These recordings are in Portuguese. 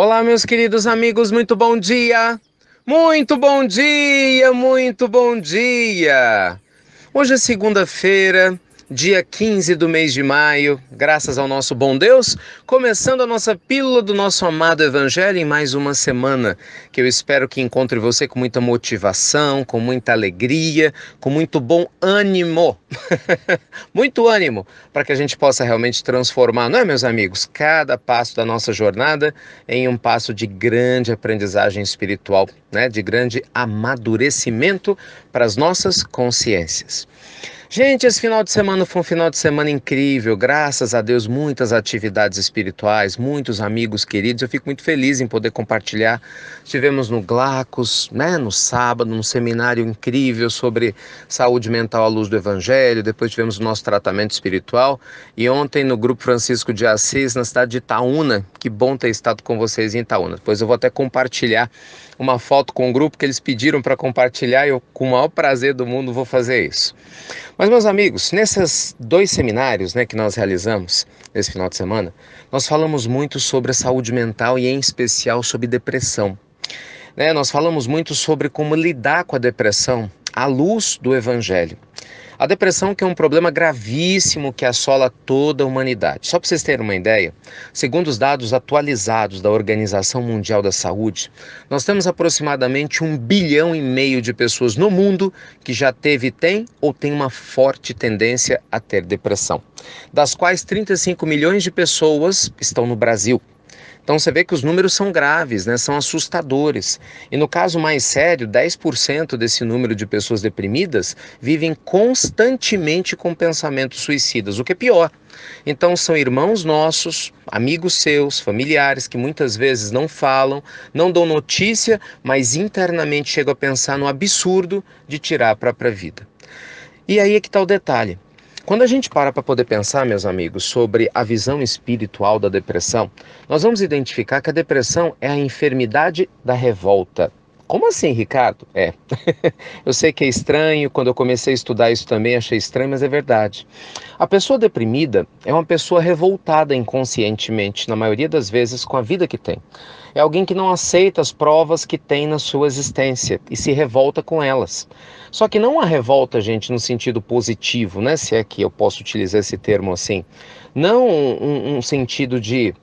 Olá, meus queridos amigos, muito bom dia! Muito bom dia, muito bom dia! Hoje é segunda-feira, dia 15 do mês de maio, graças ao nosso bom Deus, começando a nossa pílula do nosso amado Evangelho em mais uma semana, que eu espero que encontre você com muita motivação, com muita alegria, com muito bom ânimo Muito ânimo para que a gente possa realmente transformar, não é, meus amigos, cada passo da nossa jornada em um passo de grande aprendizagem espiritual, né? de grande amadurecimento para as nossas consciências. Gente, esse final de semana foi um final de semana incrível, graças a Deus, muitas atividades espirituais, muitos amigos queridos. Eu fico muito feliz em poder compartilhar. Estivemos no Glacos, né, no sábado, num seminário incrível sobre saúde mental à luz do Evangelho Velho, depois tivemos o nosso tratamento espiritual e ontem no grupo Francisco de Assis, na cidade de Itaúna. Que bom ter estado com vocês em Itaúna. Depois eu vou até compartilhar uma foto com o grupo que eles pediram para compartilhar e eu, com o maior prazer do mundo, vou fazer isso. Mas, meus amigos, nesses dois seminários né, que nós realizamos nesse final de semana, nós falamos muito sobre a saúde mental e, em especial, sobre depressão. Né, nós falamos muito sobre como lidar com a depressão à luz do Evangelho. A depressão que é um problema gravíssimo que assola toda a humanidade. Só para vocês terem uma ideia, segundo os dados atualizados da Organização Mundial da Saúde, nós temos aproximadamente um bilhão e meio de pessoas no mundo que já teve, tem ou tem uma forte tendência a ter depressão, das quais 35 milhões de pessoas estão no Brasil. Então você vê que os números são graves, né? são assustadores. E no caso mais sério, 10% desse número de pessoas deprimidas vivem constantemente com pensamentos suicidas, o que é pior. Então são irmãos nossos, amigos seus, familiares que muitas vezes não falam, não dão notícia, mas internamente chegam a pensar no absurdo de tirar a própria vida. E aí é que está o detalhe. Quando a gente para para poder pensar, meus amigos, sobre a visão espiritual da depressão, nós vamos identificar que a depressão é a enfermidade da revolta. Como assim, Ricardo? É. eu sei que é estranho, quando eu comecei a estudar isso também achei estranho, mas é verdade. A pessoa deprimida é uma pessoa revoltada inconscientemente, na maioria das vezes, com a vida que tem. É alguém que não aceita as provas que tem na sua existência e se revolta com elas. Só que não a revolta, gente, no sentido positivo, né? Se é que eu posso utilizar esse termo assim. Não um, um sentido de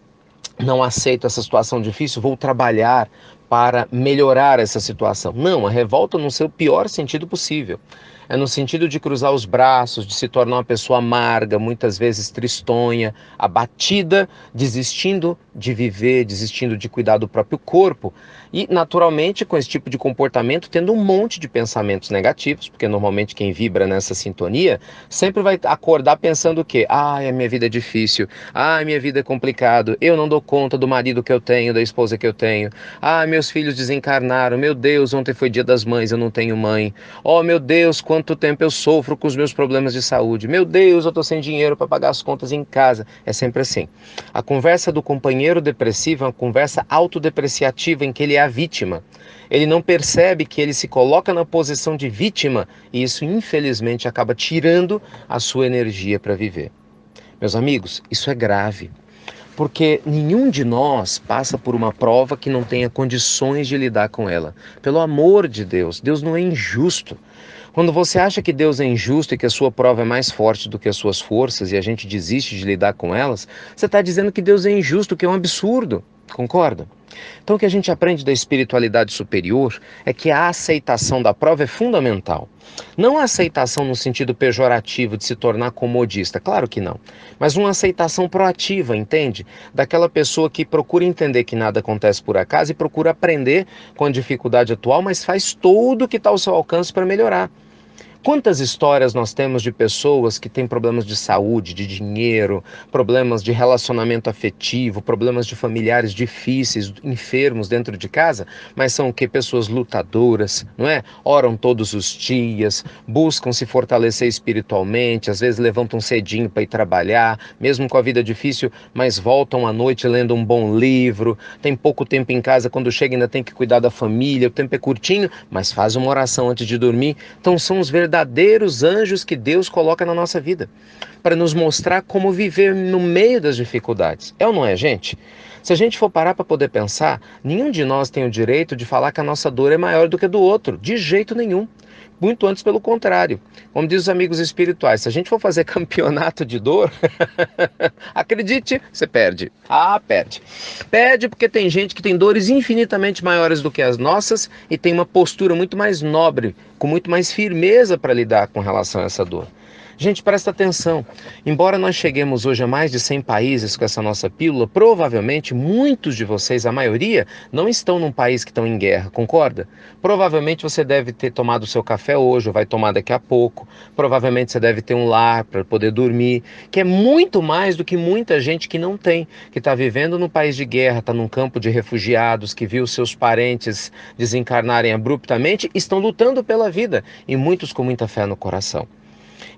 não aceito essa situação difícil, vou trabalhar para melhorar essa situação. Não, a revolta no seu pior sentido possível é no sentido de cruzar os braços, de se tornar uma pessoa amarga, muitas vezes tristonha, abatida, desistindo de viver, desistindo de cuidar do próprio corpo. E, naturalmente, com esse tipo de comportamento, tendo um monte de pensamentos negativos, porque normalmente quem vibra nessa sintonia sempre vai acordar pensando o quê? Ai, a minha vida é difícil, ai, minha vida é complicado, eu não dou conta do marido que eu tenho, da esposa que eu tenho, ai, meus filhos desencarnaram, meu Deus, ontem foi dia das mães, eu não tenho mãe, oh meu Deus, quando quanto tempo eu sofro com os meus problemas de saúde. Meu Deus, eu estou sem dinheiro para pagar as contas em casa. É sempre assim. A conversa do companheiro depressivo é uma conversa autodepreciativa em que ele é a vítima. Ele não percebe que ele se coloca na posição de vítima e isso, infelizmente, acaba tirando a sua energia para viver. Meus amigos, isso é grave porque nenhum de nós passa por uma prova que não tenha condições de lidar com ela. Pelo amor de Deus, Deus não é injusto. Quando você acha que Deus é injusto e que a sua prova é mais forte do que as suas forças e a gente desiste de lidar com elas, você está dizendo que Deus é injusto, que é um absurdo. Concorda? Então, o que a gente aprende da espiritualidade superior é que a aceitação da prova é fundamental. Não a aceitação no sentido pejorativo de se tornar comodista, claro que não, mas uma aceitação proativa, entende? Daquela pessoa que procura entender que nada acontece por acaso e procura aprender com a dificuldade atual, mas faz tudo o que está ao seu alcance para melhorar. Quantas histórias nós temos de pessoas que têm problemas de saúde, de dinheiro, problemas de relacionamento afetivo, problemas de familiares difíceis, enfermos dentro de casa, mas são o que pessoas lutadoras, não é? Oram todos os dias, buscam se fortalecer espiritualmente, às vezes levantam cedinho para ir trabalhar, mesmo com a vida difícil, mas voltam à noite lendo um bom livro, tem pouco tempo em casa, quando chega ainda tem que cuidar da família, o tempo é curtinho, mas faz uma oração antes de dormir. Então são os verdadeiros verdadeiros anjos que Deus coloca na nossa vida, para nos mostrar como viver no meio das dificuldades. É ou não é, gente? Se a gente for parar para poder pensar, nenhum de nós tem o direito de falar que a nossa dor é maior do que a do outro, de jeito nenhum. Muito antes, pelo contrário. Como diz os amigos espirituais, se a gente for fazer campeonato de dor, acredite, você perde. Ah, perde. Perde porque tem gente que tem dores infinitamente maiores do que as nossas e tem uma postura muito mais nobre, com muito mais firmeza para lidar com relação a essa dor. Gente, presta atenção. Embora nós cheguemos hoje a mais de 100 países com essa nossa pílula, provavelmente muitos de vocês, a maioria, não estão num país que estão em guerra, concorda? Provavelmente você deve ter tomado o seu café hoje, ou vai tomar daqui a pouco. Provavelmente você deve ter um lar para poder dormir, que é muito mais do que muita gente que não tem, que está vivendo num país de guerra, está num campo de refugiados, que viu seus parentes desencarnarem abruptamente, estão lutando pela vida, e muitos com muita fé no coração.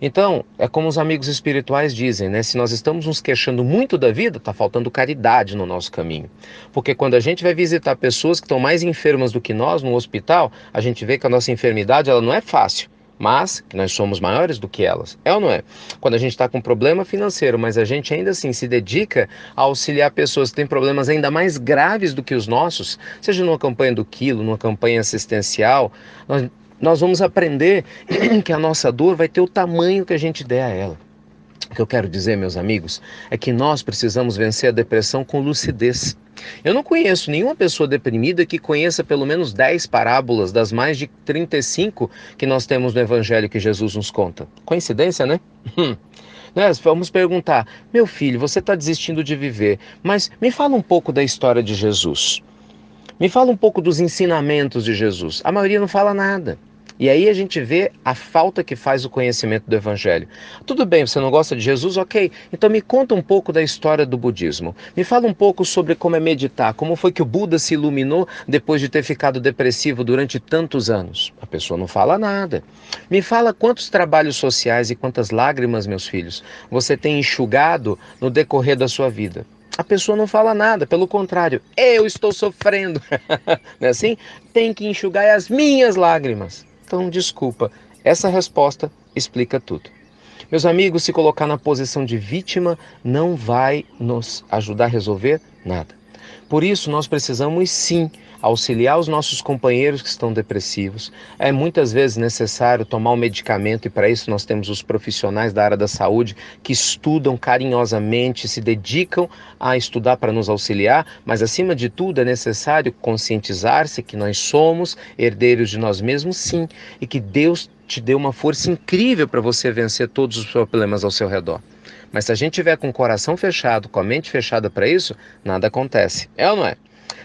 Então, é como os amigos espirituais dizem, né? Se nós estamos nos queixando muito da vida, está faltando caridade no nosso caminho. Porque quando a gente vai visitar pessoas que estão mais enfermas do que nós no hospital, a gente vê que a nossa enfermidade ela não é fácil mas que nós somos maiores do que elas. É ou não é? Quando a gente está com problema financeiro, mas a gente ainda assim se dedica a auxiliar pessoas que têm problemas ainda mais graves do que os nossos, seja numa campanha do quilo, numa campanha assistencial, nós nós vamos aprender que a nossa dor vai ter o tamanho que a gente der a ela. O que eu quero dizer, meus amigos, é que nós precisamos vencer a depressão com lucidez. Eu não conheço nenhuma pessoa deprimida que conheça pelo menos 10 parábolas das mais de 35 que nós temos no evangelho que Jesus nos conta. Coincidência, né? Hum. Nós né, vamos perguntar: meu filho, você está desistindo de viver, mas me fala um pouco da história de Jesus. Me fala um pouco dos ensinamentos de Jesus. A maioria não fala nada. E aí a gente vê a falta que faz o conhecimento do Evangelho. Tudo bem, você não gosta de Jesus? Ok. Então me conta um pouco da história do budismo. Me fala um pouco sobre como é meditar, como foi que o Buda se iluminou depois de ter ficado depressivo durante tantos anos. A pessoa não fala nada. Me fala quantos trabalhos sociais e quantas lágrimas, meus filhos, você tem enxugado no decorrer da sua vida a pessoa não fala nada, pelo contrário, eu estou sofrendo. não é assim? Tem que enxugar as minhas lágrimas. Então, desculpa, essa resposta explica tudo. Meus amigos, se colocar na posição de vítima não vai nos ajudar a resolver nada. Por isso, nós precisamos sim auxiliar os nossos companheiros que estão depressivos. É muitas vezes necessário tomar um medicamento e para isso nós temos os profissionais da área da saúde que estudam carinhosamente, se dedicam a estudar para nos auxiliar, mas acima de tudo é necessário conscientizar-se que nós somos herdeiros de nós mesmos, sim, e que Deus te deu uma força incrível para você vencer todos os problemas ao seu redor. Mas se a gente tiver com o coração fechado, com a mente fechada para isso, nada acontece. É ou não é?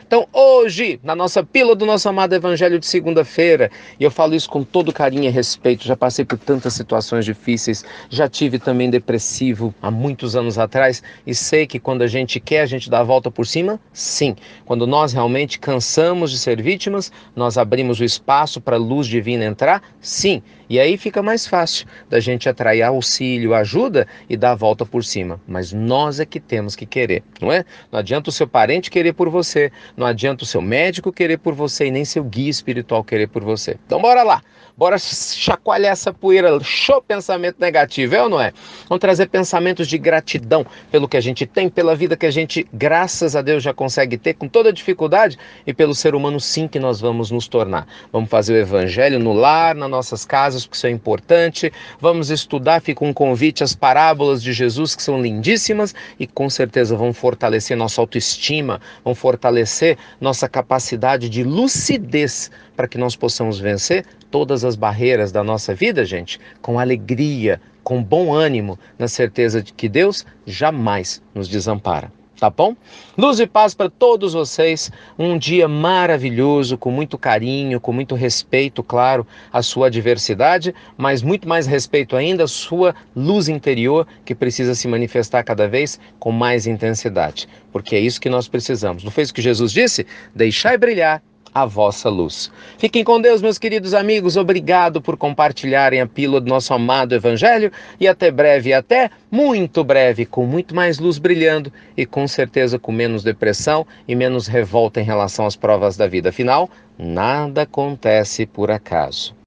Então, hoje, na nossa pílula do nosso amado Evangelho de segunda-feira, e eu falo isso com todo carinho e respeito, já passei por tantas situações difíceis, já tive também depressivo há muitos anos atrás, e sei que quando a gente quer, a gente dá a volta por cima? Sim. Quando nós realmente cansamos de ser vítimas, nós abrimos o espaço para a luz divina entrar? Sim. E aí fica mais fácil da gente atrair auxílio, ajuda e dar a volta por cima. Mas nós é que temos que querer, não é? Não adianta o seu parente querer por você, não adianta o seu médico querer por você e nem seu guia espiritual querer por você. Então bora lá, bora chacoalhar essa poeira, show pensamento negativo, é ou não é? Vamos trazer pensamentos de gratidão pelo que a gente tem, pela vida que a gente, graças a Deus, já consegue ter com toda dificuldade e pelo ser humano sim que nós vamos nos tornar. Vamos fazer o evangelho no lar, nas nossas casas, textos, porque isso é importante. Vamos estudar, fica um convite às parábolas de Jesus, que são lindíssimas e com certeza vão fortalecer nossa autoestima, vão fortalecer nossa capacidade de lucidez para que nós possamos vencer todas as barreiras da nossa vida, gente, com alegria, com bom ânimo, na certeza de que Deus jamais nos desampara tá bom? Luz e paz para todos vocês. Um dia maravilhoso, com muito carinho, com muito respeito, claro, à sua diversidade, mas muito mais respeito ainda à sua luz interior que precisa se manifestar cada vez com mais intensidade, porque é isso que nós precisamos. Não fez o que Jesus disse? Deixai brilhar a vossa luz. Fiquem com Deus, meus queridos amigos. Obrigado por compartilharem a pílula do nosso amado Evangelho e até breve, até muito breve, com muito mais luz brilhando e com certeza com menos depressão e menos revolta em relação às provas da vida. Afinal, nada acontece por acaso.